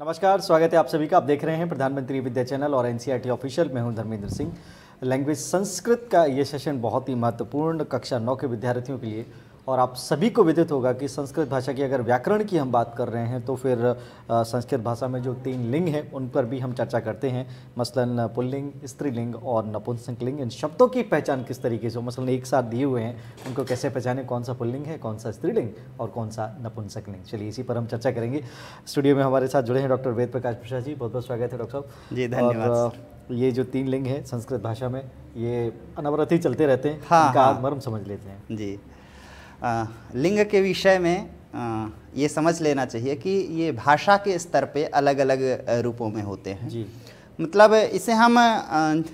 नमस्कार स्वागत है आप सभी का आप देख रहे हैं प्रधानमंत्री विद्या चैनल और एनसीईआरटी ऑफिशियल मैं हूं धर्मेंद्र सिंह लैंग्वेज संस्कृत का ये सेशन बहुत ही महत्वपूर्ण कक्षा नौ के विद्यार्थियों के लिए और आप सभी को विदित होगा कि संस्कृत भाषा की अगर व्याकरण की हम बात कर रहे हैं तो फिर संस्कृत भाषा में जो तीन लिंग हैं उन पर भी हम चर्चा करते हैं मसलन पुल्लिंग स्त्रीलिंग और नपुंसक लिंग इन शब्दों की पहचान किस तरीके से मसलन एक साथ दिए हुए हैं उनको कैसे पहचाने कौन सा पुल्लिंग है कौन सा स्त्रीलिंग और कौन सा नपुंसक लिंग चलिए इसी पर हम चर्चा करेंगे स्टूडियो में हमारे साथ जुड़े हैं डॉक्टर वेद प्रकाश प्रसाद जी बहुत बहुत स्वागत है डॉक्टर साहब जी धन्यवाद ये जो तीन लिंग है संस्कृत भाषा में ये अनवरत ही चलते रहते हैं हाँ, हाँ, मर्म समझ लेते हैं जी आ, लिंग के विषय में आ, ये समझ लेना चाहिए कि ये भाषा के स्तर पे अलग अलग रूपों में होते हैं जी मतलब इसे हम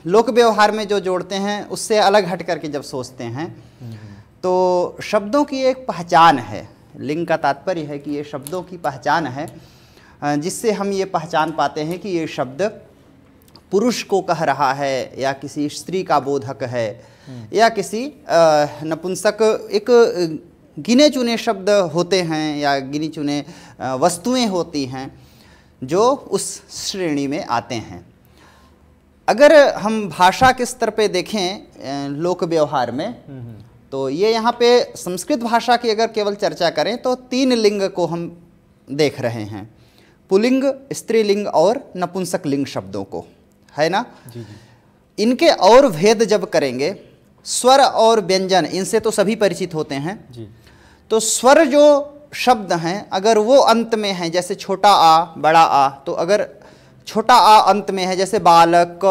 लोक व्यवहार में जो जोड़ते हैं उससे अलग हट करके जब सोचते हैं हम्म। तो शब्दों की एक पहचान है लिंग का तात्पर्य है कि ये शब्दों की पहचान है जिससे हम ये पहचान पाते हैं कि ये शब्द पुरुष को कह रहा है या किसी स्त्री का बोधक है या किसी नपुंसक एक गिने चुने शब्द होते हैं या गिने चुने वस्तुएं होती हैं जो उस श्रेणी में आते हैं अगर हम भाषा के स्तर पे देखें लोक व्यवहार में हम्म, हम्म। तो ये यहाँ पे संस्कृत भाषा की अगर केवल चर्चा करें तो तीन लिंग को हम देख रहे हैं पुलिंग स्त्रीलिंग और नपुंसक लिंग शब्दों को है ना जी जी। इनके और भेद जब करेंगे स्वर और व्यंजन इनसे तो सभी परिचित होते हैं जी तो स्वर जो शब्द हैं अगर वो अंत में हैं जैसे छोटा आ बड़ा आ तो अगर छोटा आ अंत में है जैसे बालक तो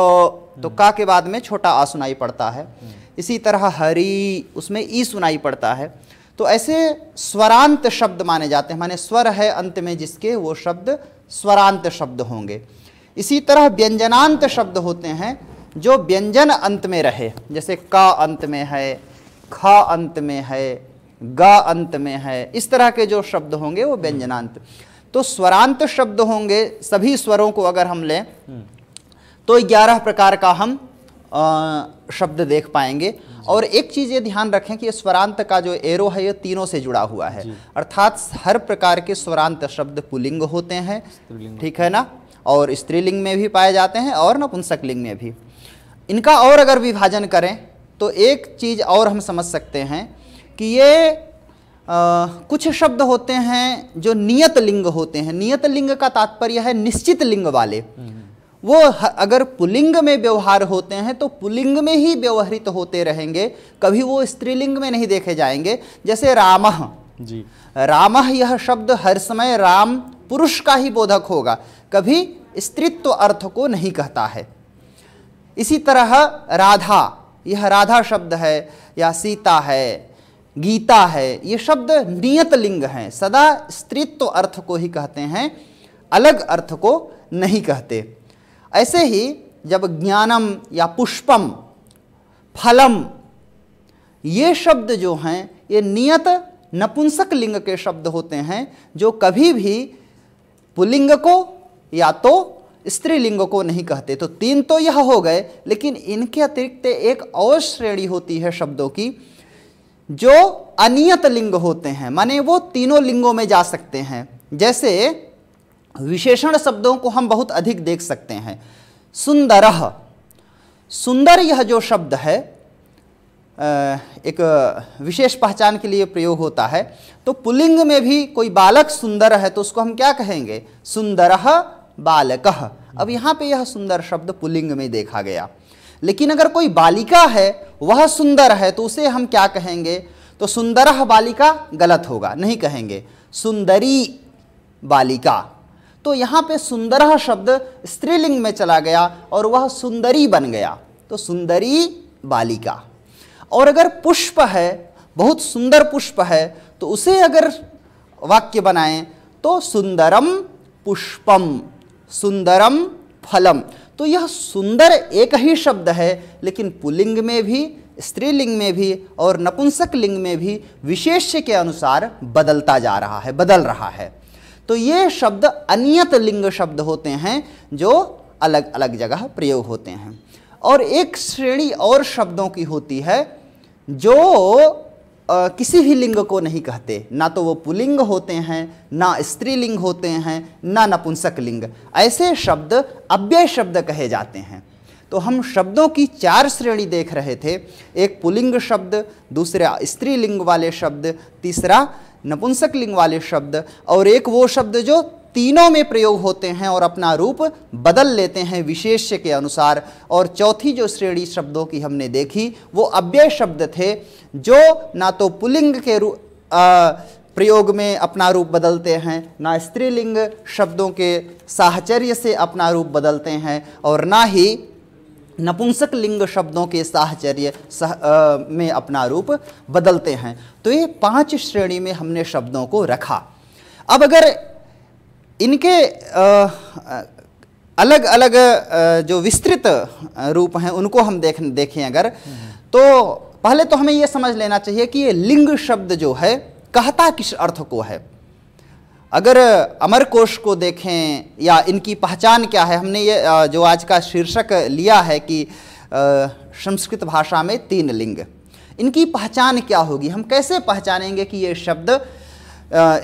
हम्म। का के बाद में छोटा आ सुनाई पड़ता है हम्म। इसी तरह हरी उसमें ई सुनाई पड़ता है तो ऐसे स्वरांत शब्द माने जाते हैं माने स्वर है अंत में जिसके वो शब्द स्वरांत शब्द होंगे इसी तरह व्यंजनांत शब्द होते हैं जो व्यंजन अंत में रहे जैसे का अंत में है खा अंत में है गा अंत में है इस तरह के जो शब्द होंगे वो व्यंजनांत तो स्वरांत शब्द होंगे सभी स्वरों को अगर हम लें तो ग्यारह प्रकार का हम आ, शब्द देख पाएंगे और एक चीज़ ये ध्यान रखें कि स्वरांत का जो एरो है ये तीनों से जुड़ा हुआ है अर्थात हर प्रकार के स्वरांत शब्द पुलिंग होते हैं ठीक है ना और स्त्रीलिंग में भी पाए जाते हैं और नपुंसक लिंग में भी इनका और अगर विभाजन करें तो एक चीज़ और हम समझ सकते हैं कि ये आ, कुछ शब्द होते हैं जो नियत लिंग होते हैं नियत लिंग का तात्पर्य है निश्चित लिंग वाले हम्म। वो अगर पुलिंग में व्यवहार होते हैं तो पुलिंग में ही व्यवहारित होते रहेंगे कभी वो स्त्रीलिंग में नहीं देखे जाएंगे जैसे राम जी राम यह शब्द हर समय राम पुरुष का ही बोधक होगा कभी स्त्रीत्व अर्थ को नहीं कहता है इसी तरह राधा यह राधा शब्द है या सीता है गीता है ये शब्द नियत लिंग हैं सदा स्त्रीत्व अर्थ को ही कहते हैं अलग अर्थ को नहीं कहते ऐसे ही जब ज्ञानम या पुष्पम फलम ये शब्द जो हैं ये नियत नपुंसक लिंग के शब्द होते हैं जो कभी भी पुलिंग को या तो स्त्रीलिंगों को नहीं कहते तो तीन तो यह हो गए लेकिन इनके अतिरिक्त एक और श्रेणी होती है शब्दों की जो अनियत लिंग होते हैं माने वो तीनों लिंगों में जा सकते हैं जैसे विशेषण शब्दों को हम बहुत अधिक देख सकते हैं सुंदर सुंदर यह जो शब्द है एक विशेष पहचान के लिए प्रयोग होता है तो पुलिंग में भी कोई बालक सुंदर है तो उसको हम क्या कहेंगे सुंदर बालक अब यहाँ पे यह सुंदर शब्द पुलिंग में देखा गया लेकिन अगर कोई बालिका है वह सुंदर है तो उसे हम क्या कहेंगे तो सुंदर बालिका गलत होगा नहीं कहेंगे सुंदरी बालिका तो यहाँ पे सुंदर शब्द स्त्रीलिंग में चला गया और वह सुंदरी बन गया तो सुंदरी बालिका और अगर पुष्प है बहुत सुंदर पुष्प है तो उसे अगर वाक्य बनाएं तो सुंदरम पुष्पम सुंदरम फलम तो यह सुंदर एक ही शब्द है लेकिन पुलिंग में भी स्त्रीलिंग में भी और नपुंसक लिंग में भी विशेष्य के अनुसार बदलता जा रहा है बदल रहा है तो ये शब्द अनियत लिंग शब्द होते हैं जो अलग अलग जगह प्रयोग होते हैं और एक श्रेणी और शब्दों की होती है जो आ, किसी भी लिंग को नहीं कहते ना तो वो पुलिंग होते हैं ना स्त्रीलिंग होते हैं ना नपुंसक लिंग ऐसे शब्द अव्यय शब्द कहे जाते हैं तो हम शब्दों की चार श्रेणी देख रहे थे एक पुलिंग शब्द दूसरा स्त्रीलिंग वाले शब्द तीसरा नपुंसक लिंग वाले शब्द और एक वो शब्द जो तीनों में प्रयोग होते हैं और अपना रूप बदल लेते हैं विशेष्य के अनुसार और चौथी जो श्रेणी शब्दों की हमने देखी वो अव्यय शब्द थे जो ना तो पुलिंग के रूप प्रयोग में अपना रूप बदलते हैं ना स्त्रीलिंग शब्दों के साहचर्य से अपना रूप बदलते हैं और ना ही नपुंसक लिंग शब्दों के साहचर्य सह, में अपना रूप बदलते हैं तो ये पांच श्रेणी में हमने शब्दों को रखा अब अगर इनके अलग अलग जो विस्तृत रूप हैं उनको हम देख देखें अगर तो पहले तो हमें यह समझ लेना चाहिए कि ये लिंग शब्द जो है कहता किस अर्थ को है अगर अमर कोश को देखें या इनकी पहचान क्या है हमने ये जो आज का शीर्षक लिया है कि संस्कृत भाषा में तीन लिंग इनकी पहचान क्या होगी हम कैसे पहचानेंगे कि ये शब्द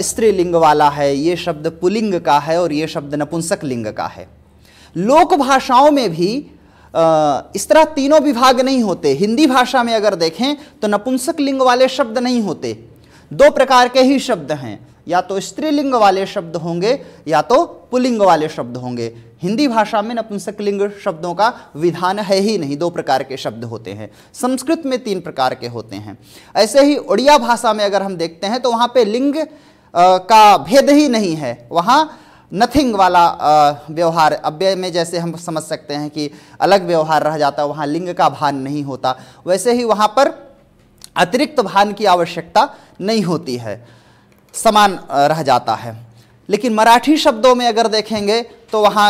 स्त्रीलिंग वाला है ये शब्द पुलिंग का है और ये शब्द नपुंसक लिंग का है लोक भाषाओं में भी इस तरह तीनों विभाग नहीं होते हिंदी भाषा में अगर देखें तो नपुंसक लिंग वाले शब्द नहीं होते दो प्रकार के ही शब्द हैं या तो स्त्रीलिंग वाले शब्द होंगे या तो पुलिंग वाले शब्द होंगे हिंदी भाषा में नपुंसकलिंग शब्दों का विधान है ही नहीं दो प्रकार के शब्द होते हैं संस्कृत में तीन प्रकार के होते हैं ऐसे ही उड़िया भाषा में अगर हम देखते हैं तो वहाँ पे लिंग आ, का भेद ही नहीं है वहाँ नथिंग वाला व्यवहार अव्यय में जैसे हम समझ सकते हैं कि अलग व्यवहार रह जाता है वहाँ लिंग का भान नहीं होता वैसे ही वहाँ पर अतिरिक्त भान की आवश्यकता नहीं होती है समान रह जाता है लेकिन मराठी शब्दों में अगर देखेंगे तो वहाँ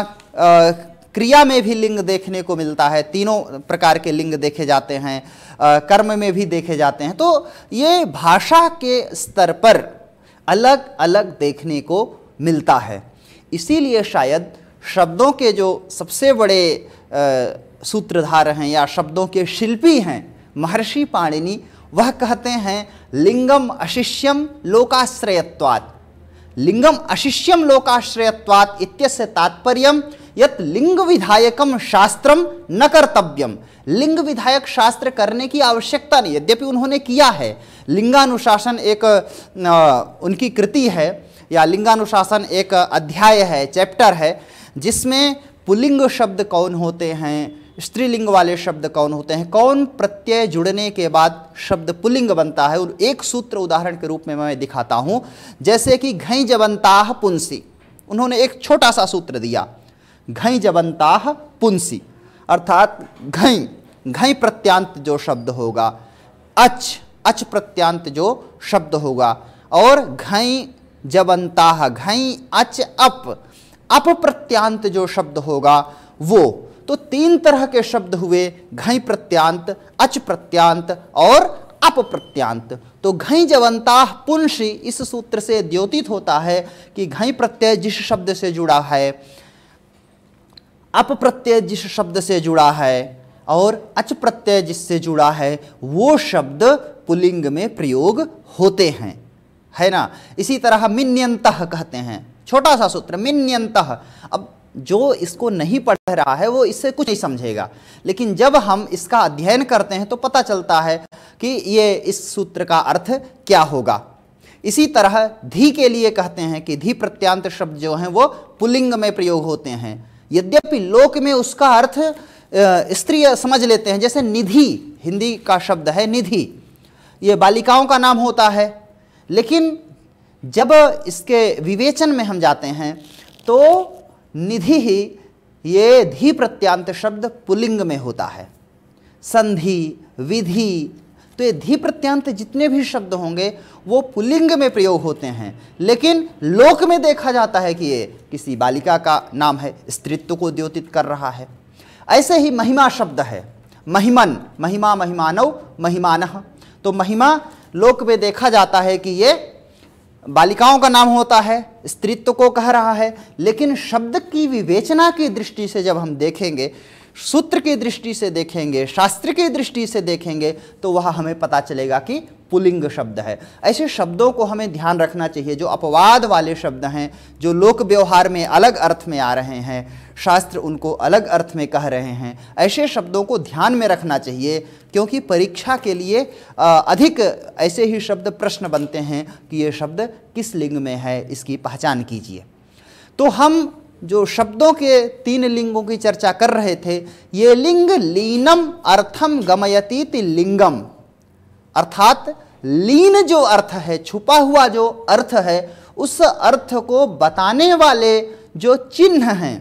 क्रिया में भी लिंग देखने को मिलता है तीनों प्रकार के लिंग देखे जाते हैं कर्म में भी देखे जाते हैं तो ये भाषा के स्तर पर अलग अलग देखने को मिलता है इसीलिए शायद शब्दों के जो सबसे बड़े सूत्रधार हैं या शब्दों के शिल्पी हैं महर्षि पाणिनी वह कहते हैं लिंगम अशिष्यम लोकाश्रयत्वात् लिंगम अशिष्यम लोकाश्रयत्वात् इत्यस्य तात्पर्य यत लिंग विधायकम शास्त्रम न कर्तव्यम लिंग विधायक शास्त्र करने की आवश्यकता नहीं यद्यपि उन्होंने किया है लिंगानुशासन एक उनकी कृति है या लिंगानुशासन एक अध्याय है चैप्टर है जिसमें पुलिंग शब्द कौन होते हैं स्त्रीलिंग वाले शब्द कौन होते हैं कौन प्रत्यय जुड़ने के बाद शब्द पुलिंग बनता है और एक सूत्र उदाहरण के रूप में मैं दिखाता हूं जैसे कि घई जबंता पुंसी उन्होंने एक छोटा सा सूत्र दिया घई जबंता पुंसी अर्थात घई घई प्रत्यांत जो शब्द होगा अच अच प्रत्यांत जो शब्द होगा और घई जबंता घई अच अप अप प्रत्यांत जो शब्द होगा वो तो तीन तरह के शब्द हुए घई प्रत्यांत अच प्रत्यांत और अप प्रत्यांत तो घई जवंता पुंशी इस सूत्र से द्योतित होता है कि घई प्रत्यय जिस शब्द से जुड़ा है अप प्रत्यय जिस शब्द से जुड़ा है और अच प्रत्यय जिससे जुड़ा है वो शब्द पुलिंग में प्रयोग होते हैं है ना इसी तरह मिन्यंत कहते हैं छोटा सा सूत्र मिन्यंत अब जो इसको नहीं पढ़ रहा है वो इससे कुछ नहीं समझेगा लेकिन जब हम इसका अध्ययन करते हैं तो पता चलता है कि ये इस सूत्र का अर्थ क्या होगा इसी तरह धी के लिए कहते हैं कि धी प्रत्यांत शब्द जो हैं वो पुलिंग में प्रयोग होते हैं यद्यपि लोक में उसका अर्थ स्त्री समझ लेते हैं जैसे निधि हिंदी का शब्द है निधि ये बालिकाओं का नाम होता है लेकिन जब इसके विवेचन में हम जाते हैं तो निधि ही ये धी प्रत्यांत शब्द पुलिंग में होता है संधि विधि तो ये धी प्रत्यांत जितने भी शब्द होंगे वो पुलिंग में प्रयोग होते हैं लेकिन लोक में देखा जाता है कि ये किसी बालिका का नाम है स्त्रित्व को द्योतित कर रहा है ऐसे ही महिमा शब्द है महिमन महिमा महिमानव महिमान तो महिमा लोक में देखा जाता है कि ये बालिकाओं का नाम होता है स्त्रीत्व को कह रहा है लेकिन शब्द की विवेचना की दृष्टि से जब हम देखेंगे सूत्र की दृष्टि से देखेंगे शास्त्र की दृष्टि से देखेंगे तो वह हमें पता चलेगा कि पुलिंग शब्द है ऐसे शब्दों को हमें ध्यान रखना चाहिए जो अपवाद वाले शब्द हैं जो लोक व्यवहार में अलग अर्थ में आ रहे हैं शास्त्र उनको अलग अर्थ में कह रहे हैं ऐसे शब्दों को ध्यान में रखना चाहिए क्योंकि परीक्षा के लिए अधिक ऐसे ही शब्द प्रश्न बनते हैं कि ये शब्द किस लिंग में है इसकी पहचान कीजिए तो हम जो शब्दों के तीन लिंगों की चर्चा कर रहे थे ये लिंग लीनम अर्थम गमयतीति लिंगम अर्थात लीन जो अर्थ है छुपा हुआ जो अर्थ है उस अर्थ को बताने वाले जो चिन्ह हैं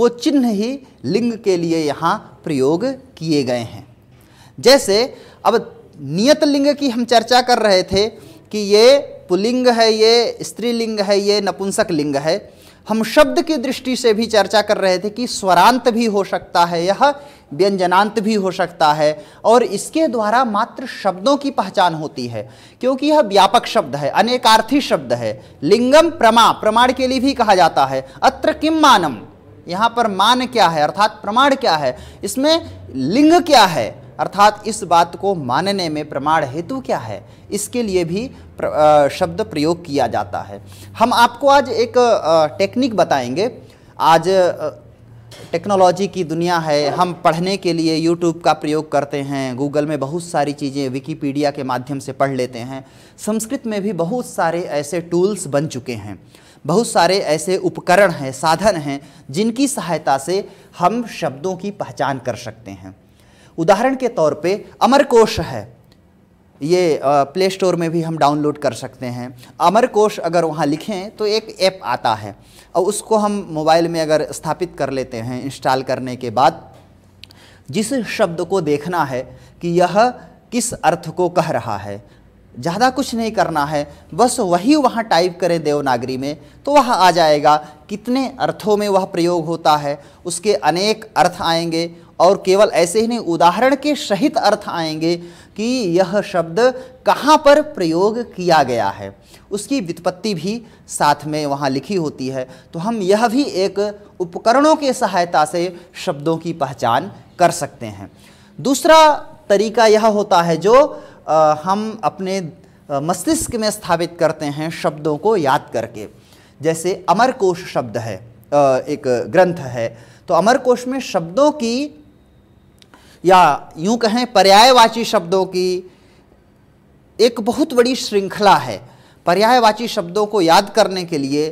वो चिन्ह ही लिंग के लिए यहाँ प्रयोग किए गए हैं जैसे अब नियत लिंग की हम चर्चा कर रहे थे कि ये पुलिंग है ये स्त्रीलिंग है ये नपुंसक लिंग है हम शब्द की दृष्टि से भी चर्चा कर रहे थे कि स्वरांत भी हो सकता है यह व्यंजनांत भी हो सकता है और इसके द्वारा मात्र शब्दों की पहचान होती है क्योंकि यह व्यापक शब्द है अनेकार्थी शब्द है लिंगम प्रमा प्रमाण के लिए भी कहा जाता है अत्र किम मानम यहाँ पर मान क्या है अर्थात प्रमाण क्या है इसमें लिंग क्या है अर्थात इस बात को मानने में प्रमाण हेतु क्या है इसके लिए भी प्र, आ, शब्द प्रयोग किया जाता है हम आपको आज एक आ, टेक्निक बताएंगे आज आ, टेक्नोलॉजी की दुनिया है हम पढ़ने के लिए यूट्यूब का प्रयोग करते हैं गूगल में बहुत सारी चीज़ें विकीपीडिया के माध्यम से पढ़ लेते हैं संस्कृत में भी बहुत सारे ऐसे टूल्स बन चुके हैं बहुत सारे ऐसे उपकरण हैं साधन हैं जिनकी सहायता से हम शब्दों की पहचान कर सकते हैं उदाहरण के तौर पे अमरकोश है ये प्ले स्टोर में भी हम डाउनलोड कर सकते हैं अमर कोश अगर वहाँ लिखें तो एक ऐप आता है और उसको हम मोबाइल में अगर स्थापित कर लेते हैं इंस्टॉल करने के बाद जिस शब्द को देखना है कि यह किस अर्थ को कह रहा है ज़्यादा कुछ नहीं करना है बस वही वहाँ टाइप करें देवनागरी में तो वह आ जाएगा कितने अर्थों में वह प्रयोग होता है उसके अनेक अर्थ आएंगे और केवल ऐसे ही नहीं उदाहरण के सहित अर्थ आएंगे कि यह शब्द कहाँ पर प्रयोग किया गया है उसकी वित्पत्ति भी साथ में वहाँ लिखी होती है तो हम यह भी एक उपकरणों के सहायता से शब्दों की पहचान कर सकते हैं दूसरा तरीका यह होता है जो आ, हम अपने मस्तिष्क में स्थापित करते हैं शब्दों को याद करके जैसे अमरकोश शब्द है एक ग्रंथ है तो अमरकोश में शब्दों की या यूं कहें पर्यायवाची शब्दों की एक बहुत बड़ी श्रृंखला है पर्यायवाची शब्दों को याद करने के लिए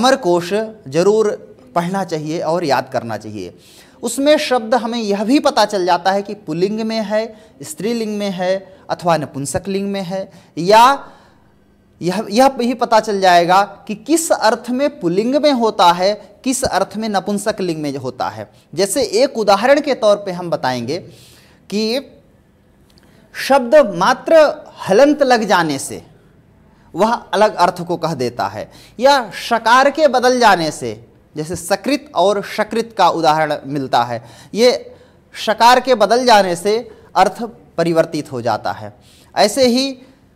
अमर कोश जरूर पढ़ना चाहिए और याद करना चाहिए उसमें शब्द हमें यह भी पता चल जाता है कि पुलिंग में है स्त्रीलिंग में है अथवा लिंग में है या यह यह भी पता चल जाएगा कि किस अर्थ में पुलिंग में होता है किस अर्थ में नपुंसक लिंग में होता है जैसे एक उदाहरण के तौर पे हम बताएंगे कि शब्द मात्र हलंत लग जाने से वह अलग अर्थ को कह देता है या शकार के बदल जाने से जैसे सकृत और शकृत का उदाहरण मिलता है ये शकार के बदल जाने से अर्थ परिवर्तित हो जाता है ऐसे ही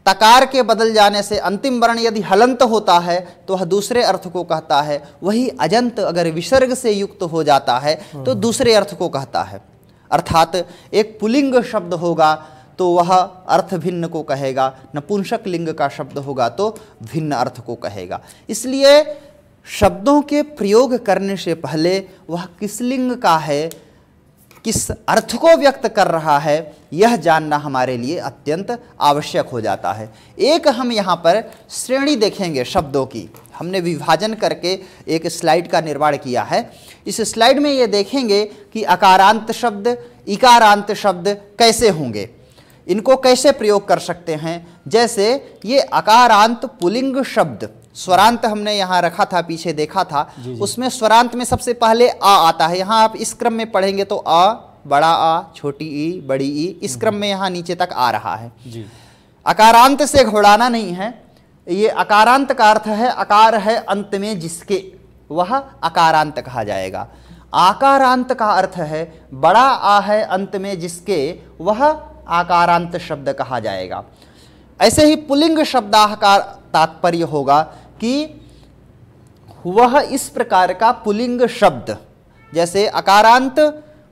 तकार के बदल जाने से अंतिम वर्ण यदि हलंत होता है तो वह दूसरे अर्थ को कहता है वही अजंत अगर विसर्ग से युक्त हो जाता है तो हम्म। दूसरे अर्थ को कहता है अर्थात एक पुलिंग शब्द होगा तो वह अर्थ भिन्न को कहेगा नपुंसक लिंग का शब्द होगा तो भिन्न अर्थ को कहेगा इसलिए शब्दों के प्रयोग करने से पहले वह किस लिंग का है किस अर्थ को व्यक्त कर रहा है यह जानना हमारे लिए अत्यंत आवश्यक हो जाता है एक हम यहाँ पर श्रेणी देखेंगे शब्दों की हमने विभाजन करके एक स्लाइड का निर्माण किया है इस स्लाइड में ये देखेंगे कि अकारांत शब्द इकारांत शब्द कैसे होंगे इनको कैसे प्रयोग कर सकते हैं जैसे ये अकारांत पुलिंग शब्द स्वरांत हमने यहाँ रखा था पीछे देखा था जी जी। उसमें स्वरांत में सबसे पहले आ आता है यहाँ आप इस क्रम में पढ़ेंगे तो आ बड़ा आ छोटी ई बड़ी ई इस हम्म। क्रम में यहाँ नीचे तक आ रहा है जी। अकारांत से घोड़ाना नहीं है ये अकारांत का अर्थ है अकार है अंत में जिसके वह अकारांत कहा जाएगा आकारांत का अर्थ है बड़ा आ है अंत में जिसके वह आकारांत शब्द कहा जाएगा ऐसे ही पुलिंग शब्दाह का तात्पर्य होगा कि वह इस प्रकार का पुलिंग शब्द जैसे अकारांत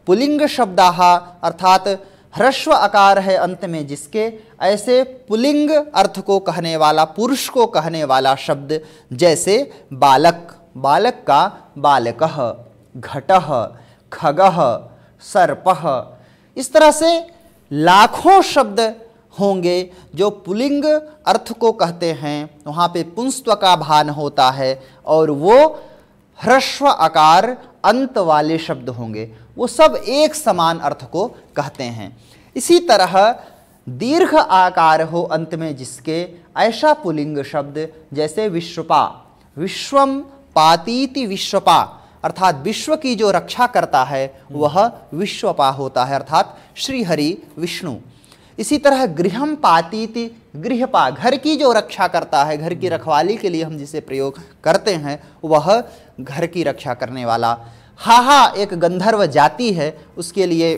पुलिंग शब्दाह अर्थात ह्रस्व आकार है अंत में जिसके ऐसे पुलिंग अर्थ को कहने वाला पुरुष को कहने वाला शब्द जैसे बालक बालक का बालक घट खग सर्प इस तरह से लाखों शब्द होंगे जो पुलिंग अर्थ को कहते हैं वहाँ पे पुंस्त्व का भान होता है और वो ह्रस्व आकार अंत वाले शब्द होंगे वो सब एक समान अर्थ को कहते हैं इसी तरह दीर्घ आकार हो अंत में जिसके ऐसा पुलिंग शब्द जैसे विश्वपा विश्वम पातीति विश्वपा अर्थात विश्व की जो रक्षा करता है वह विश्वपा होता है अर्थात श्रीहरि विष्णु इसी तरह गृहम पातीति गृहपा घर की जो रक्षा करता है घर की रखवाली के लिए हम जिसे प्रयोग करते हैं वह घर की रक्षा करने वाला हाहा एक गंधर्व जाति है उसके लिए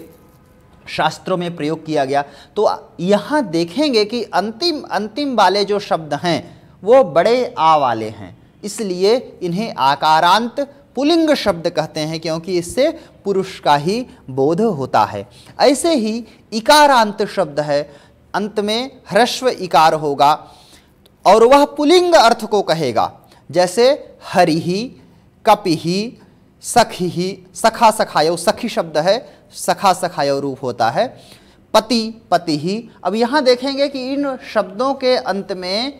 शास्त्रों में प्रयोग किया गया तो यहाँ देखेंगे कि अंतिम अंतिम वाले जो शब्द हैं वो बड़े आ वाले हैं इसलिए इन्हें आकारांत पुलिंग शब्द कहते हैं क्योंकि इससे पुरुष का ही बोध होता है ऐसे ही इकारांत शब्द है अंत में ह्रस्व इकार होगा और वह पुलिंग अर्थ को कहेगा जैसे हरि ही कपि ही सखी ही सखा सखायो सखी शब्द है सखा सखायो रूप होता है पति पति ही अब यहाँ देखेंगे कि इन शब्दों के अंत में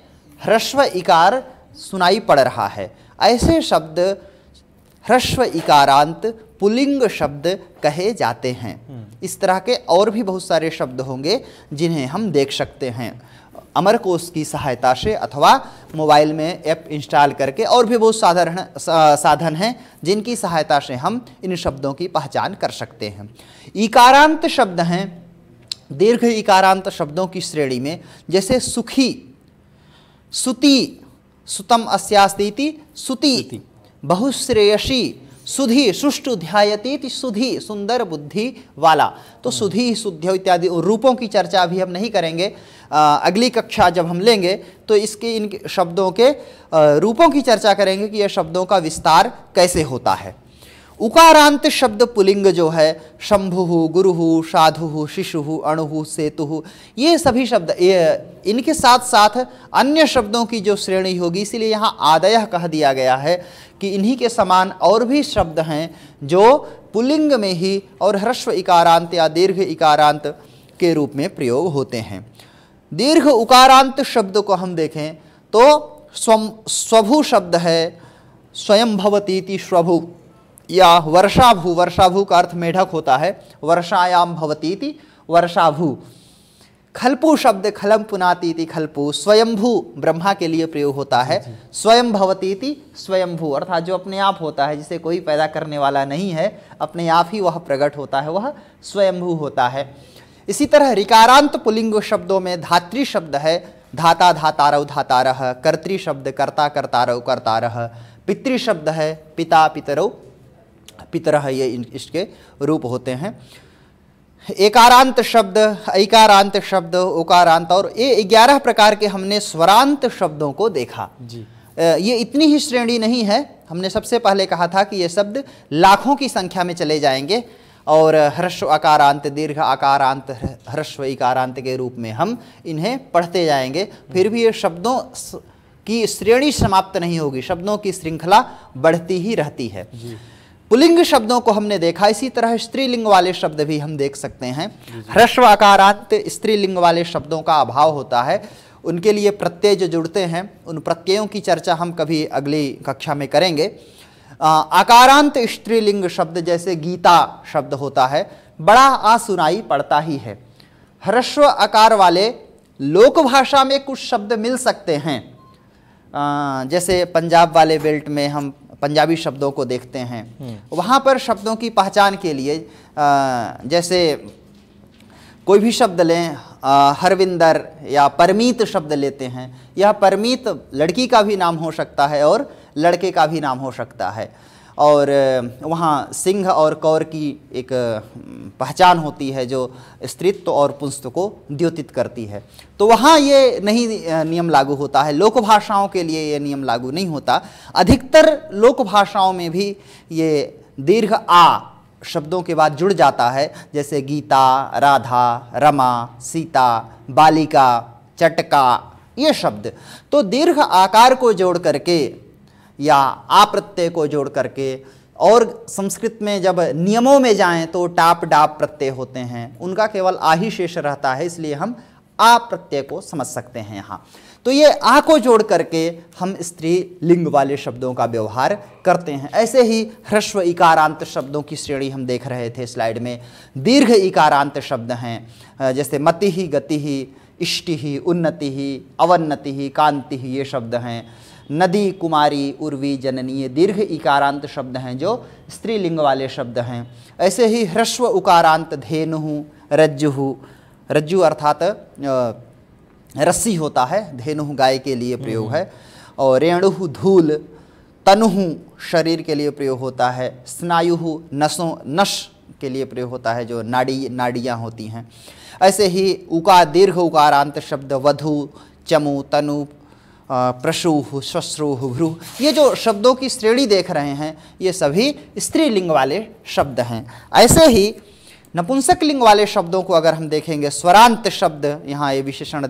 ह्रस्व इकार सुनाई पड़ रहा है ऐसे शब्द ह्रस्व इकारांत पुलिंग शब्द कहे जाते हैं हम्म। इस तरह के और भी बहुत सारे शब्द होंगे जिन्हें हम देख सकते हैं अमरकोश की सहायता से अथवा मोबाइल में ऐप इंस्टॉल करके और भी बहुत साधारण साधन हैं जिनकी सहायता से हम इन शब्दों की पहचान कर सकते हैं इकारांत शब्द हैं दीर्घ इकारांत शब्दों की श्रेणी में जैसे सुखी सुति सुतम अस्यास्ती सुति बहुश्रेयसी सुधी सुष्टु ध्यायती सुधी सुंदर बुद्धि वाला तो सुधी शुद्ध इत्यादि रूपों की चर्चा अभी हम नहीं करेंगे आ, अगली कक्षा जब हम लेंगे तो इसके इन शब्दों के आ, रूपों की चर्चा करेंगे कि यह शब्दों का विस्तार कैसे होता है उकारांत शब्द पुलिंग जो है शंभु गुरुहु साधु शिशु अणु सेतु ये सभी शब्द ये इनके साथ साथ अन्य शब्दों की जो श्रेणी होगी इसीलिए यहाँ आदय कह दिया गया है कि इन्हीं के समान और भी शब्द हैं जो पुलिंग में ही और ह्रस्व इकारांत या दीर्घ इकारांत के रूप में प्रयोग होते हैं दीर्घ उकारांत शब्द को हम देखें तो स्व स्वभु शब्द है स्वयं भवतीति स्वभु या वर्षाभू वर्षाभू का अर्थ मेढक होता है वर्षायाम भवतीति वर्षाभू खलपू शब्द खलम पुनाती खलपू स्वयंभू ब्रह्मा के लिए प्रयोग होता है स्वयं भवती स्वयंभू अर्थात जो अपने आप होता है जिसे कोई पैदा करने वाला नहीं है अपने आप ही वह प्रकट होता है वह स्वयंभू होता है इसी तरह रिकारांत पुलिंग शब्दों में धात्री शब्द है धाता धातारव धातारह कर्तृ शब्द कर्ता कर्तारव रह पितृ शब्द है पिता पितरव पितरह ये इसके रूप होते हैं एकारांत शब्द ऐकारांत शब्द उकारांत और ये ग्यारह प्रकार के हमने स्वरांत शब्दों को देखा जी ये इतनी ही श्रेणी नहीं है हमने सबसे पहले कहा था कि ये शब्द लाखों की संख्या में चले जाएंगे और ह्रस्व आकारांत दीर्घ आकारांत ह्रस्व इकारांत के रूप में हम इन्हें पढ़ते जाएंगे फिर भी ये शब्दों की श्रेणी समाप्त नहीं होगी शब्दों की श्रृंखला बढ़ती ही रहती है पुलिंग शब्दों को हमने देखा इसी तरह स्त्रीलिंग वाले शब्द भी हम देख सकते हैं ह्रस्व आकारांत स्त्रीलिंग वाले शब्दों का अभाव होता है उनके लिए प्रत्यय जो जुड़ते हैं उन प्रत्ययों की चर्चा हम कभी अगली कक्षा में करेंगे आकारांत स्त्रीलिंग शब्द जैसे गीता शब्द होता है बड़ा आसुनाई पड़ता ही है ह्रस्व आकार वाले लोकभाषा में कुछ शब्द मिल सकते हैं आ, जैसे पंजाब वाले बेल्ट में हम पंजाबी शब्दों को देखते हैं हम्म। वहाँ पर शब्दों की पहचान के लिए जैसे कोई भी शब्द लें हरविंदर या परमीत शब्द लेते हैं यह परमीत लड़की का भी नाम हो सकता है और लड़के का भी नाम हो सकता है और वहाँ सिंह और कौर की एक पहचान होती है जो स्त्रित्व और पुंस्त को द्योतित करती है तो वहाँ ये नहीं नियम लागू होता है लोक भाषाओं के लिए ये नियम लागू नहीं होता अधिकतर लोक भाषाओं में भी ये दीर्घ आ शब्दों के बाद जुड़ जाता है जैसे गीता राधा रमा सीता बालिका चटका ये शब्द तो दीर्घ आकार को जोड़ करके या आ प्रत्यय को जोड़ करके और संस्कृत में जब नियमों में जाएं तो टाप डाप प्रत्यय होते हैं उनका केवल आ ही शेष रहता है इसलिए हम आ प्रत्यय को समझ सकते हैं यहाँ तो ये आ को जोड़ करके हम स्त्री लिंग वाले शब्दों का व्यवहार करते हैं ऐसे ही ह्रस्व इकारांत शब्दों की श्रेणी हम देख रहे थे स्लाइड में दीर्घ इकारांत शब्द हैं जैसे मति ही गति ही इष्टि ही उन्नति ही अवन्नति ही कांति ही ये शब्द हैं नदी कुमारी उर्वी जननीय दीर्घ इकारांत शब्द हैं जो स्त्रीलिंग वाले शब्द हैं ऐसे ही ह्रस्व उकारांत धेनु रज्जु रज्जु अर्थात रस्सी होता है धेनु गाय के लिए प्रयोग है और रेणु धूल तनु शरीर के लिए प्रयोग होता है स्नायु नसों नश के लिए प्रयोग होता है जो नाड़ी नाड़ियाँ होती हैं ऐसे ही उका दीर्घ उकारांत शब्द वधु चमु तनु प्रसु श्वश्रु भ्रू ये जो शब्दों की श्रेणी देख रहे हैं ये सभी स्त्रीलिंग वाले शब्द हैं ऐसे ही नपुंसक लिंग वाले शब्दों को अगर हम देखेंगे स्वरांत शब्द यहाँ ये विशेषण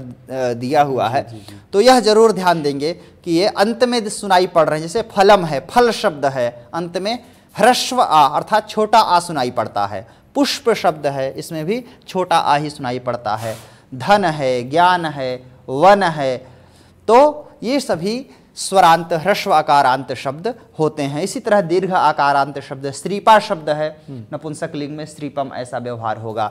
दिया हुआ है तो यह जरूर ध्यान देंगे कि ये अंत में सुनाई पड़ रहे हैं जैसे फलम है फल शब्द है अंत में ह्रस्व आ अर्थात छोटा आ सुनाई पड़ता है पुष्प शब्द है इसमें भी छोटा आ ही सुनाई पड़ता है धन है ज्ञान है वन है तो ये सभी स्वरांत ह्रस्व आकारांत शब्द होते हैं इसी तरह दीर्घ आकारांत शब्द स्त्रीपा शब्द है हम्म। नपुंसक लिंग में स्त्रीपम ऐसा व्यवहार होगा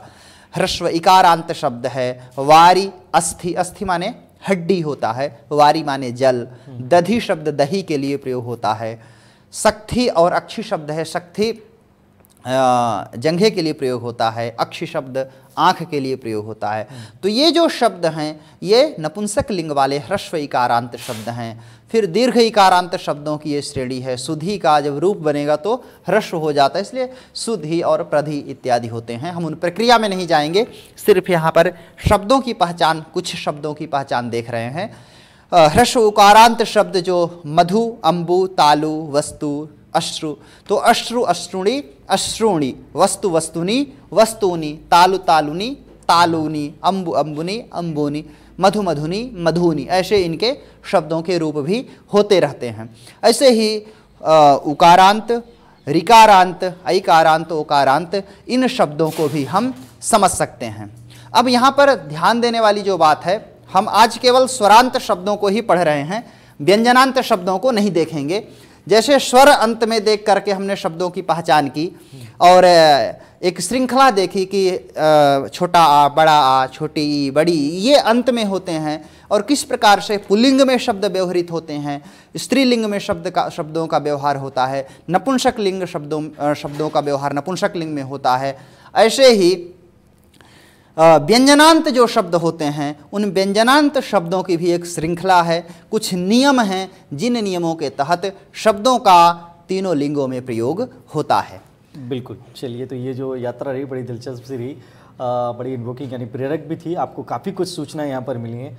ह्रस्व इकारांत शब्द है वारी अस्थि अस्थि माने हड्डी होता है वारी माने जल हम्म। दधि शब्द दही के लिए प्रयोग होता है शक्ति और अक्षी शब्द है शक्ति जंघे के लिए प्रयोग होता है अक्ष शब्द आँख के लिए प्रयोग होता है तो ये जो शब्द हैं ये नपुंसक लिंग वाले ह्रस्व इकारांत शब्द हैं फिर दीर्घ इकारांत शब्दों की ये श्रेणी है सुधि का जब रूप बनेगा तो ह्रस्व हो जाता है इसलिए सुधि और प्रधि इत्यादि होते हैं हम उन प्रक्रिया में नहीं जाएंगे सिर्फ यहाँ पर शब्दों की पहचान कुछ शब्दों की पहचान देख रहे हैं ह्रस्व उकारांत शब्द जो मधु अम्बु तालु वस्तु अश्रु तो अश्रु अश्रुणी अश्रूणी वस्तु वस्तुनी वस्तूनि तालु तालुनी तालूनी अम्बु अम्बुनी अम्बुनी मधु मधुनी मधुनी ऐसे इनके शब्दों के रूप भी होते रहते हैं ऐसे ही आ, उकारांत रिकारांत ऐकारांत ओकारांत इन शब्दों को भी हम समझ सकते हैं अब यहाँ पर ध्यान देने वाली जो बात है हम आज केवल स्वरांत शब्दों को ही पढ़ रहे हैं व्यंजनांत शब्दों को नहीं देखेंगे जैसे स्वर अंत में देख करके हमने शब्दों की पहचान की और एक श्रृंखला देखी कि छोटा आ बड़ा आ छोटी ई बड़ी ये अंत में होते हैं और किस प्रकार से पुलिंग में शब्द व्यवहारित होते हैं स्त्रीलिंग में शब्द का शब्दों का व्यवहार होता है नपुंसक लिंग शब्दों शब्दों का व्यवहार नपुंसक लिंग में होता है ऐसे ही व्यंजनांत जो शब्द होते हैं उन व्यंजनांत शब्दों की भी एक श्रृंखला है कुछ नियम हैं जिन नियमों के तहत शब्दों का तीनों लिंगों में प्रयोग होता है बिल्कुल चलिए तो ये जो यात्रा रही बड़ी दिलचस्प सी रही बड़ी इन्वोकिंग यानी प्रेरक भी थी आपको काफ़ी कुछ सूचना यहाँ पर मिली हैं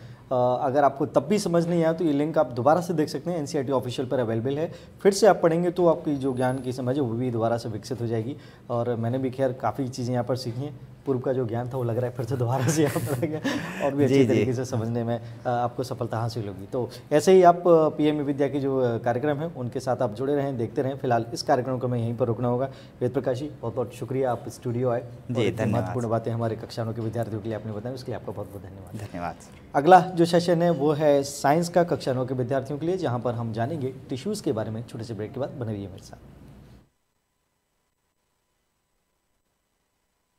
अगर आपको तब भी समझ नहीं आया तो ये लिंक आप दोबारा से देख सकते हैं एन ऑफिशियल e पर अवेलेबल है फिर से आप पढ़ेंगे तो आपकी जो ज्ञान की समझ है वो भी दोबारा से विकसित हो जाएगी और मैंने भी खैर काफ़ी चीज़ें यहाँ पर सीखी हैं पूर्व का जो ज्ञान था वो लग रहा है फिर से दोबारा से यहाँ पर और भी अच्छी तरीके से समझने में आपको सफलता हासिल होगी तो ऐसे ही आप पीएम विद्या के जो कार्यक्रम है उनके साथ आप जुड़े रहें देखते रहें फिलहाल इस कार्यक्रम को मैं यहीं पर रुकना होगा वेद प्रकाशी बहुत बहुत शुक्रिया आप स्टूडियो आए जी महत्वपूर्ण बातें हमारे कक्षाओं के विद्यार्थियों के लिए आपने बताया उसके लिए आपका बहुत बहुत धन्यवाद धन्यवाद अगला जो सेशन है वो है साइंस का कक्षाओं के विद्यार्थियों के लिए जहाँ पर हम जानेंगे टिश्यूज़ के बारे में छोटे से ब्रेक के बाद बने रहिए मेरे साथ